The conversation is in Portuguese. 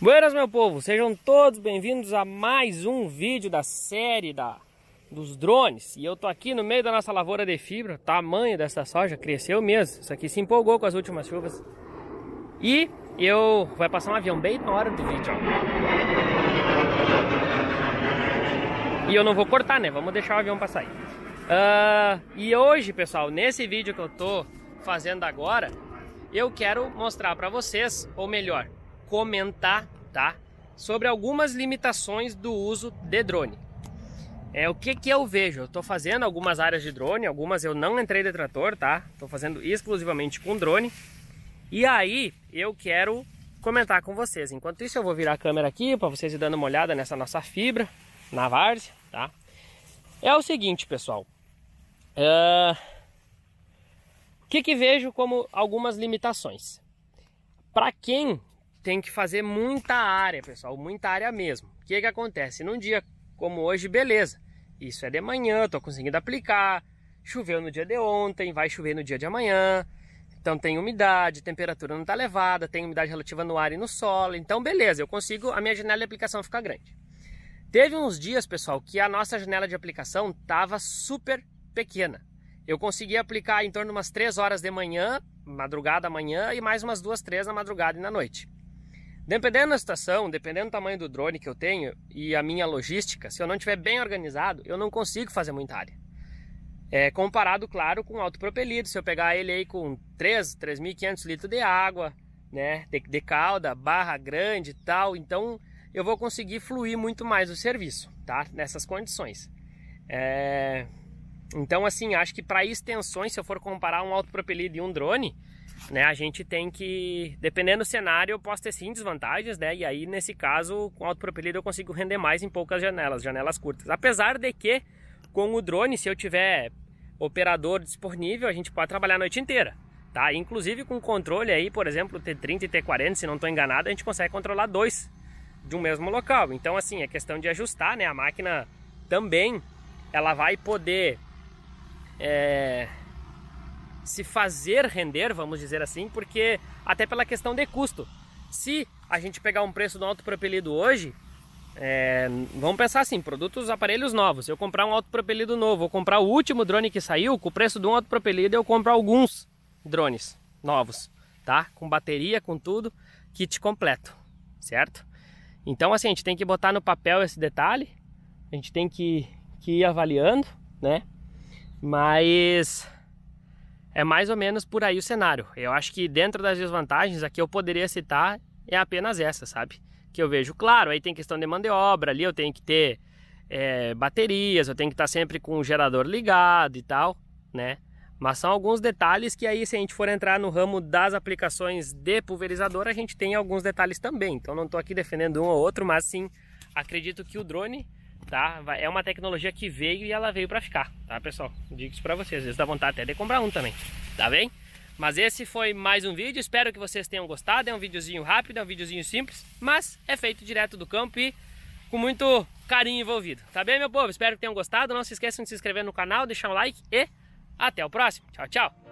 Buenas, meu povo! Sejam todos bem-vindos a mais um vídeo da série da, dos drones. E eu tô aqui no meio da nossa lavoura de fibra. tamanho dessa soja cresceu mesmo. Isso aqui se empolgou com as últimas chuvas. E eu... Vai passar um avião bem na hora do vídeo, ó. E eu não vou cortar, né? Vamos deixar o avião passar aí. Uh, e hoje, pessoal, nesse vídeo que eu tô fazendo agora, eu quero mostrar para vocês, ou melhor, comentar, tá? Sobre algumas limitações do uso de drone. É o que que eu vejo? Eu tô fazendo algumas áreas de drone, algumas eu não entrei de trator, tá? Tô fazendo exclusivamente com drone. E aí, eu quero comentar com vocês. Enquanto isso, eu vou virar a câmera aqui para vocês ir dando uma olhada nessa nossa fibra na várzea, tá? É o seguinte, pessoal. É, o uh, que, que vejo como algumas limitações? Para quem tem que fazer muita área, pessoal, muita área mesmo. O que que acontece? Num dia como hoje, beleza. Isso é de manhã, estou conseguindo aplicar. Choveu no dia de ontem, vai chover no dia de amanhã. Então tem umidade, temperatura não está elevada, tem umidade relativa no ar e no solo. Então beleza, eu consigo, a minha janela de aplicação fica grande. Teve uns dias, pessoal, que a nossa janela de aplicação tava super pequena. Eu conseguia aplicar em torno de umas 3 horas de manhã, madrugada, manhã, e mais umas duas, três na madrugada e na noite. Dependendo da situação, dependendo do tamanho do drone que eu tenho e a minha logística, se eu não tiver bem organizado, eu não consigo fazer muita área. É, comparado, claro, com o autopropelido, se eu pegar ele aí com 3, 3.500 litros de água, né, de, de calda, barra grande e tal, então eu vou conseguir fluir muito mais o serviço, tá, nessas condições. É, então, assim, acho que para extensões, se eu for comparar um autopropelido e um drone, né, a gente tem que, dependendo do cenário, eu posso ter sim desvantagens, né? E aí, nesse caso, com autopropelido eu consigo render mais em poucas janelas, janelas curtas. Apesar de que, com o drone, se eu tiver operador disponível, a gente pode trabalhar a noite inteira, tá? Inclusive com controle aí, por exemplo, T30 e T40, se não estou enganado, a gente consegue controlar dois de um mesmo local. Então, assim, é questão de ajustar, né? A máquina também, ela vai poder é, se fazer render, vamos dizer assim, porque até pela questão de custo. Se a gente pegar um preço do autopropelido hoje, é, vamos pensar assim, produtos, aparelhos novos. Se eu comprar um autopropelido novo, vou comprar o último drone que saiu, com o preço de um autopropelido eu compro alguns drones novos, tá? Com bateria, com tudo, kit completo, certo? Então assim, a gente tem que botar no papel esse detalhe, a gente tem que, que ir avaliando, né? Mas é mais ou menos por aí o cenário. Eu acho que dentro das desvantagens aqui eu poderia citar é apenas essa, sabe? Que eu vejo, claro, aí tem questão de mão de obra, ali eu tenho que ter é, baterias, eu tenho que estar tá sempre com o gerador ligado e tal, né? Mas são alguns detalhes que aí se a gente for entrar no ramo das aplicações de pulverizador, a gente tem alguns detalhes também. Então não estou aqui defendendo um ou outro, mas sim acredito que o drone tá, é uma tecnologia que veio e ela veio para ficar. Tá, pessoal? Digo isso pra vocês. Às vezes dá vontade até de comprar um também. Tá bem? Mas esse foi mais um vídeo. Espero que vocês tenham gostado. É um videozinho rápido, é um videozinho simples. Mas é feito direto do campo e com muito carinho envolvido. Tá bem, meu povo? Espero que tenham gostado. Não se esqueçam de se inscrever no canal, deixar um like e até o próximo. Tchau, tchau!